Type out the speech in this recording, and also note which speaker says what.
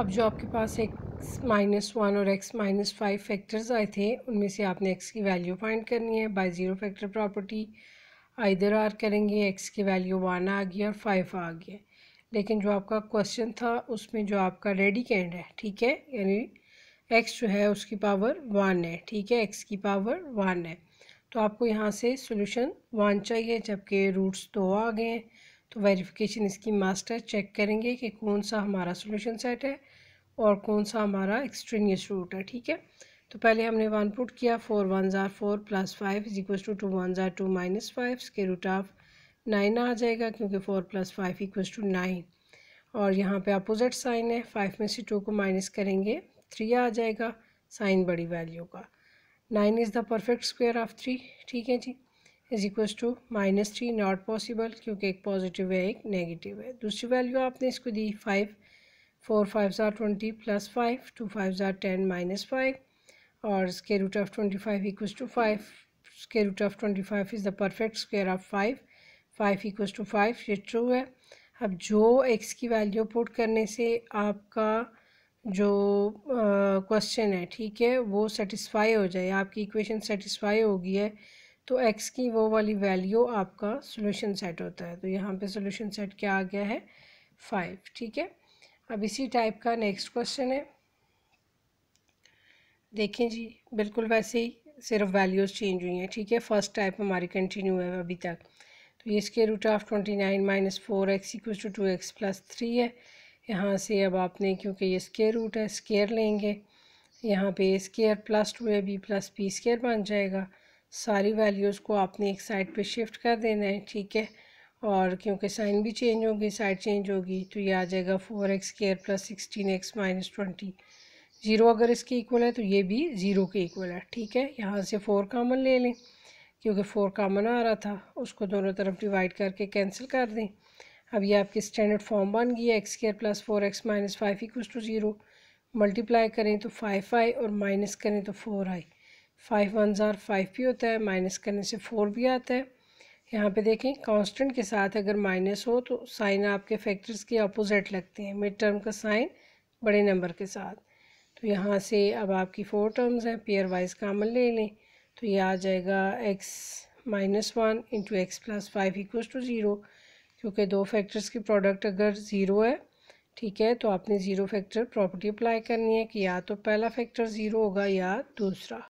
Speaker 1: अब जो आपके पास एक्स माइनस वन और एक्स माइनस फाइव फैक्टर्स आए थे उनमें से आपने एक्स की वैल्यू फाइंड करनी है by zero factor property either or करेंगे एक्स की वैल्यू वन आ गया और फाइव आ गया लेकिन जो आपका क्वेश्चन था उसमें जो आपका रेडी कैंड है ठीक है यानी एक्स जो है उसकी पावर वन है ठीक है एक्स की पावर वन है तो आपको यहाँ से सोल्यूशन वन चाहिए जबकि रूट्स दो आ गए हैं तो वेरिफिकेशन इसकी मास्टर चेक करेंगे कि कौन सा हमारा सोल्यूशन सेट है और कौन सा हमारा एक्सट्रीनियस रूट है ठीक है तो पहले हमने वन पुट किया फोर वन ज़ार four plus five is to two one ज़ार टू माइनस फाइव इसके रूट ऑफ नाइन आ जाएगा क्योंकि four plus five equal to nine और यहाँ पे अपोजिट साइन है फाइव में से टू को माइनस करेंगे थ्री आ जाएगा साइन बड़ी वैल्यू का nine is the perfect square of three ठीक है जी is equals to minus three not possible क्योंकि एक पॉजिटिव है एक नेगेटिव है दूसरी वैल्यू आपने इसको दी फाइव फोर फाइव ज़ार twenty plus five to five ज़ार टेन माइनस फाइव और square root of twenty five equals to five square root of twenty five is the perfect square of five five equals to five ये true है अब जो x की value put करने से आपका जो क्वेश्चन है ठीक है वो सेटिस्फाई हो जाए आपकी इक्वेशन सेटिस्फाई होगी है तो एक्स की वो वाली वैल्यू आपका सोल्यूशन सेट होता है तो यहाँ पे सोल्यूशन सेट क्या आ गया है फाइव ठीक है अब इसी टाइप का नेक्स्ट क्वेश्चन है देखें जी बिल्कुल वैसे ही सिर्फ वैल्यूज़ चेंज हुई हैं ठीक है फर्स्ट टाइप हमारी कंटिन्यू है अभी तक तो ये इसके root of twenty nine minus four x equal to two x plus three है यहाँ से अब आपने क्योंकि ये स्केयर रूट है स्केयर लेंगे यहाँ पे square plus two a b plus b square बन जाएगा सारी वैल्यूज़ को आपने एक साइड पे शिफ्ट कर देना है ठीक है और क्योंकि साइन भी चेंज होगी साइड चेंज होगी तो ये आ जाएगा four x square plus sixteen x minus twenty zero अगर इसके इक्वल है तो ये भी ज़ीरो के इक्वल है ठीक है यहाँ से फोर कामन ले लें क्योंकि फोर कामन आ रहा था उसको दोनों तरफ डिवाइड करके कैंसिल कर दें अब ये आपकी स्टैंडर्ड फॉर्म बन गई है x square plus four x minus five equal to zero multiply करें तो फाइव आई और माइनस करें तो फोर आई फाइव वन ज़ार फाइव भी होता है माइनस करने से फोर भी आता है यहाँ पे देखें कांस्टेंट के साथ अगर माइनस हो तो साइन आपके फैक्टर्स के अपोजिट लगते हैं मिड टर्म का साइन बड़े नंबर के साथ तो यहाँ से अब आपकी फोर टर्म्स हैं पेयर वाइज कामन ले लें तो ये आ जाएगा x minus one into x plus five equal to zero क्योंकि दो फैक्टर्स की प्रोडक्ट अगर ज़ीरो है ठीक है तो आपने ज़ीरो फैक्टर प्रॉपर्टी अप्लाई करनी है कि या तो पहला फैक्टर ज़ीरो होगा या दूसरा